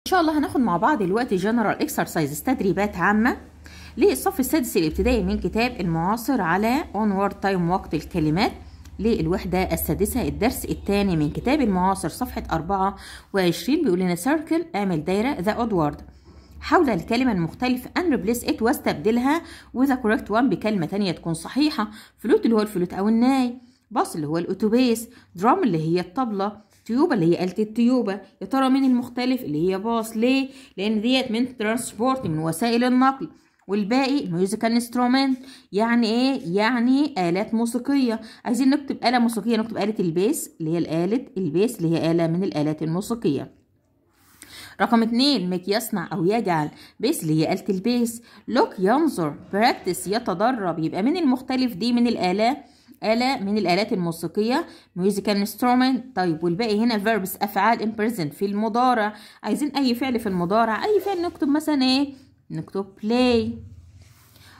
ان شاء الله هناخد مع بعض دلوقتي جنرال اكسرسايزز تدريبات عامه للصف السادس الابتدائي من كتاب المعاصر على اونورد تايم وقت الكلمات للوحدة السادسة الدرس الثاني من كتاب المعاصر صفحة 24 بيقول لنا سيركل اعمل دايرة ذا ادوارد حول الكلمة المختلفة and replace it واستبدلها with the correct one بكلمة تانية تكون صحيحة فلوت اللي هو الفلوت أو الناي باص اللي هو الأتوبيس درام اللي هي الطبلة تيوبه اللي هي آلة التيوبه يا ترى مين المختلف اللي هي باص ليه لأن ديت من ترانسبورت من وسائل النقل والباقي ميوزيكال انسترومنت يعني ايه يعني آلات موسيقية عايزين نكتب آلة موسيقية نكتب آلة البيس اللي هي الآلة البيس اللي هي آلة من الآلات الموسيقية رقم اتنين ميك يصنع أو يجعل بيس اللي هي آلة البيس لوك ينظر براكتس يتدرب يبقى من المختلف دي من الآلة آلة من الآلات الموسيقية musical instrument طيب والباقي هنا verbs أفعال in present في المضارع عايزين أي فعل في المضارع أي فعل نكتب مثلا إيه نكتب play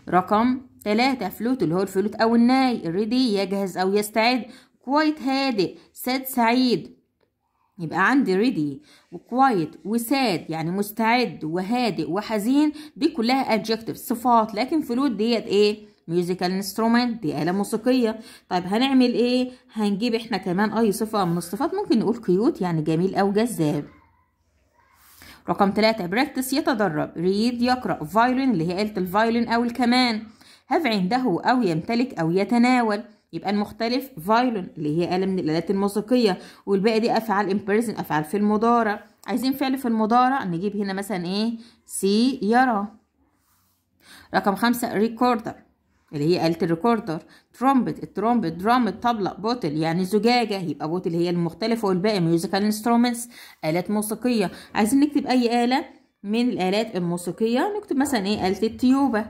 رقم ثلاثة فلوت اللي هو الفلوت أو الناي ready يجهز أو يستعد كويت هادئ sad سعيد يبقى عندي ريدي وكوايت وساد يعني مستعد وهادئ وحزين دي كلها adjectives صفات لكن فلوت ديت ايه ميوزيكال انسترومنت دي آلة موسيقية طيب هنعمل ايه هنجيب احنا كمان اي آه، صفة آه، من الصفات ممكن نقول كيوت يعني جميل او جذاب رقم ثلاثة براكتس يتدرب ريد يقرأ فايولين اللي هي آلة الفايولين او الكمان هاف عنده او يمتلك او يتناول يبقى المختلف فايولون اللي هي آلة من الآلات الموسيقية والباقي دي أفعال إمبريزن أفعال في المضارع عايزين فعل في المضارع نجيب هنا مثلا إيه سي يرى رقم خمسة ريكوردر اللي هي آلة الريكوردر ترومبت الترومبت درام الطبلة بوتل يعني زجاجة يبقى بوتل هي المختلفة والباقي ميوزيكال انسترومنتس آلات موسيقية عايزين نكتب أي آلة من الآلات الموسيقية نكتب مثلا إيه آلة التيوبة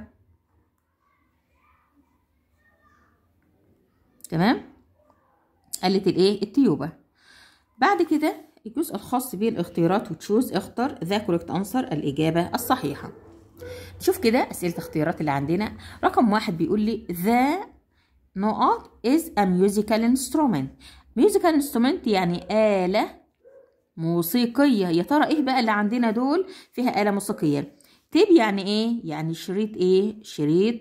تمام آلة الإيه التيوبة بعد كده الجزء الخاص بالاختيارات وتشوز اختر ذا كوركت أنسر الإجابة الصحيحة شوف كده اسئله اختيارات اللي عندنا رقم واحد بيقول لي ذا نقط is a musical instrument ميوزيكال انسترومنت يعني آلة موسيقية يا ترى ايه بقى اللي عندنا دول فيها آلة موسيقية تيب يعني ايه يعني شريط ايه شريط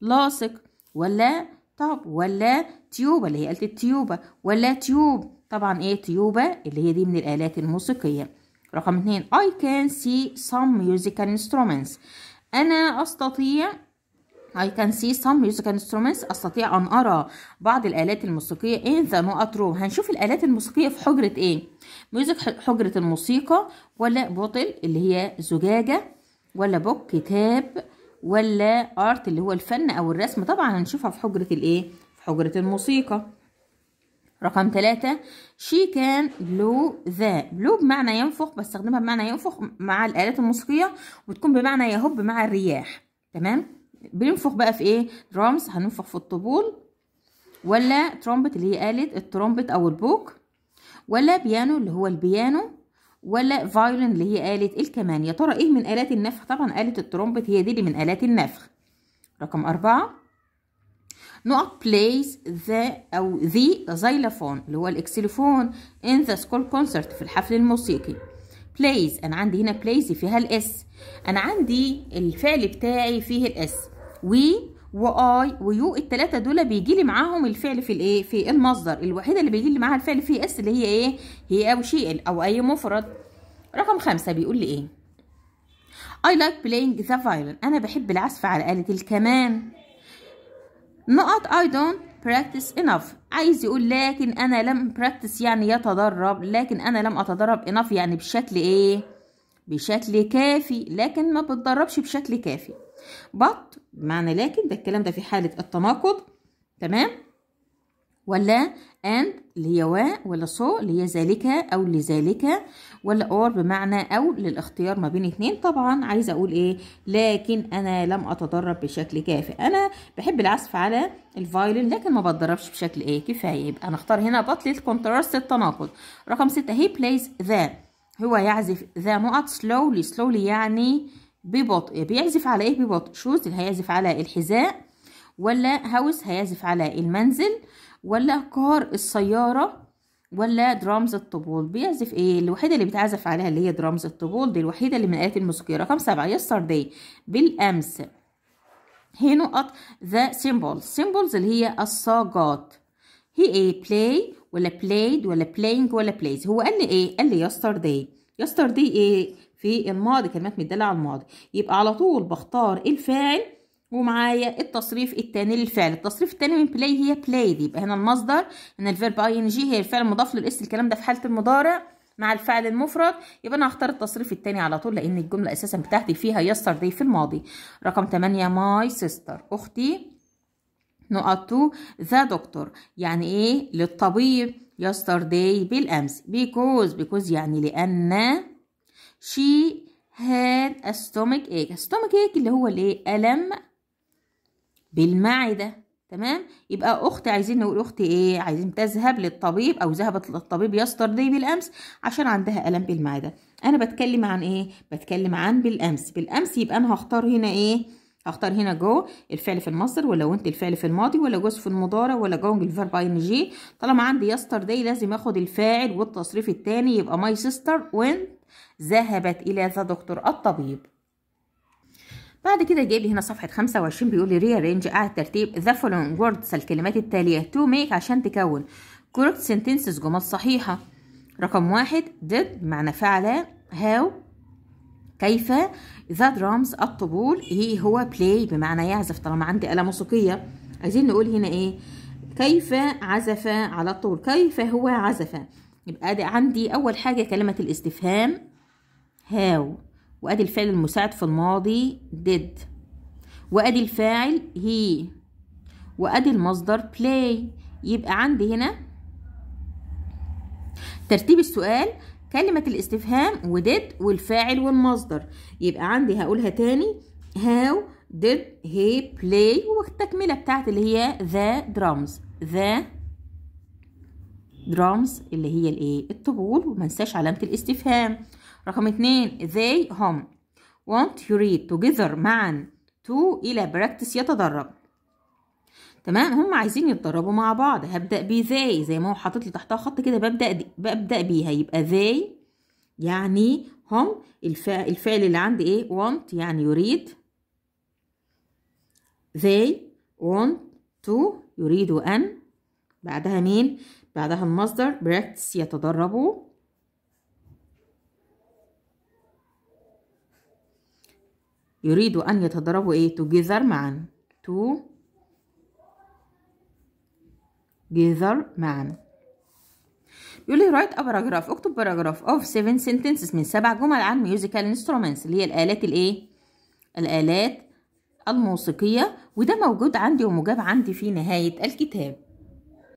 لاصق ولا طب ولا تيوبة اللي هي آلة التيوبة ولا تيوب طبعا ايه تيوبة اللي هي دي من الآلات الموسيقية رقم اتنين I can see some musical instruments أنا أستطيع I can see some musical instruments أستطيع أن أرى بعض الآلات الموسيقية in the not room هنشوف الآلات الموسيقية في حجرة إيه ميوزك حجرة الموسيقى ولا بوتل اللي هي زجاجة ولا بوك كتاب ولا ارت اللي هو الفن أو الرسم طبعا هنشوفها في حجرة الإيه في حجرة الموسيقى رقم ثلاثة she can blow the blow بمعنى ينفخ بستخدمها بمعنى ينفخ مع الآلات الموسيقية وتكون بمعنى يهب مع الرياح تمام بننفخ بقى في ايه درامز هننفخ في الطبول ولا ترومبت اللي هي آلة الترومبت أو البوك ولا بيانو اللي هو البيانو ولا فايولين اللي هي آلة الكمان يا ترى ايه من آلات النفخ طبعا آلة الترومبت هي دي اللي من آلات النفخ رقم أربعة نقط plays the أو the xylophone اللي هو الإكسيلفون in the school concert في الحفل الموسيقي plays أنا عندي هنا plays فيها الإس أنا عندي الفعل بتاعي فيه الإس we واي ويو التلاتة دول بيجي لي معاهم الفعل في الايه في المصدر الوحيده اللي بيجي لي معاها الفعل في اس اللي هي ايه هي او شيء او اي مفرد رقم خمسة بيقول لي ايه I like playing the violin انا بحب العزف على آلة الكمان نقط I don't practice enough عايز يقول لكن أنا لم practice يعني يتدرب لكن أنا لم أتدرب enough يعني بشكل إيه بشكل كافي لكن ما بتدربش بشكل كافي but معنى لكن ده الكلام ده في حالة التناقض تمام ولا and اللي هي و ولا so اللي هي ذلك أو لذلك ولا or بمعنى أو للاختيار ما بين اثنين طبعا عايزة أقول إيه لكن أنا لم أتدرب بشكل كافي أنا بحب العزف على الفايولين لكن ما بتدربش بشكل إيه كفاية يبقى أختار هنا بطل الكونتراست التناقض رقم ستة هي بلايز ذا هو يعزف ذا نقط سلولي سلولي يعني ببطء بيعزف على ايه ببطء شوز اللي هيعزف على الحذاء ولا هاوس هيعزف على المنزل ولا كار السيارة ولا درامز الطبول بيعزف ايه الوحيدة اللي بتعزف عليها اللي هي درامز الطبول دي الوحيدة اللي من الآلات الموسيقية رقم سبعة دي بالأمس هي نقط ذا سيمبلز سيمبلز اللي هي الصاجات هي ايه بلاي ولا بلايد ولا بلاينج ولا بلايز هو قال لي ايه قال لي يستر دي ايه في الماضي كلمات مدالة على الماضي يبقى على طول بختار الفاعل ومعايا التصريف الثاني للفعل التصريف الثاني من بلاي هي دي يبقى هنا المصدر هنا الفيرب اي ان جي هي الفعل المضاف للاس الكلام ده في حاله المضارع مع الفعل المفرد يبقى انا هختار التصريف الثاني على طول لان الجمله اساسا بتاعتي فيها يسترداي في الماضي رقم 8 ماي سيستر اختي نقط 2 ذا دكتور يعني ايه للطبيب يسترداي بالامس بيكوز بيكوز يعني لان شي هاد a stomach ache stomach ache اللي هو الايه الم بالمعدة تمام يبقى اختي عايزين نقول اختي ايه عايزين تذهب للطبيب او ذهبت للطبيب يستر دي بالامس عشان عندها الم بالمعده انا بتكلم عن ايه بتكلم عن بالامس بالامس يبقى انا هختار هنا ايه هختار هنا جو الفعل في المصدر ولا وانت الفعل في الماضي ولا جوز في المضارع ولا جونج الفيرب ان جي طالما عندي يستر دي لازم اخد الفاعل والتصريف الثاني يبقى ماي سيستر وين ذهبت الى ذا دكتور الطبيب بعد كده جايب لي هنا صفحه 25 بيقول لي ريارينج قاعد ترتيب ذا فولوينج ووردز الكلمات التاليه تو ميك عشان تكون كوركت سنتنسز جمل صحيحه رقم واحد did معنى فعل هاو كيف ذا درامز الطبول هي هو بلاي بمعنى يعزف طالما عندي آلة موسيقية عايزين نقول هنا ايه كيف عزف على الطبول كيف هو عزف يبقى عندي أول حاجة كلمة الاستفهام هاو وادي الفعل المساعد في الماضي did وادي الفاعل هي وادي المصدر play يبقى عندي هنا ترتيب السؤال كلمة الاستفهام وديد والفاعل والمصدر يبقى عندي هقولها تاني how did he play والتكملة بتاعت اللي هي the drums the drums اللي هي الايه الطبول ومنساش علامة الاستفهام رقم اتنين they هم want you read together معا to إلى براكتس يتدرب تمام هم عايزين يتدربوا مع بعض هبدأ ب they زي ما هو حاطط لي تحتها خط كده ببدأ دي. ببدأ بيها يبقى they يعني هم الفعل, الفعل اللي عندي ايه want يعني يريد they want to يريدوا أن بعدها مين بعدها المصدر براكتس يتدربوا يريدوا أن يتضربوا إيه together معا together معا يقول لي رايت paragraph اكتب paragraph اوف seven sentences من سبع جمل عن ميوزيكال انسترومنتس اللي هي الآلات الإيه الآلات الموسيقية وده موجود عندي ومجاب عندي في نهاية الكتاب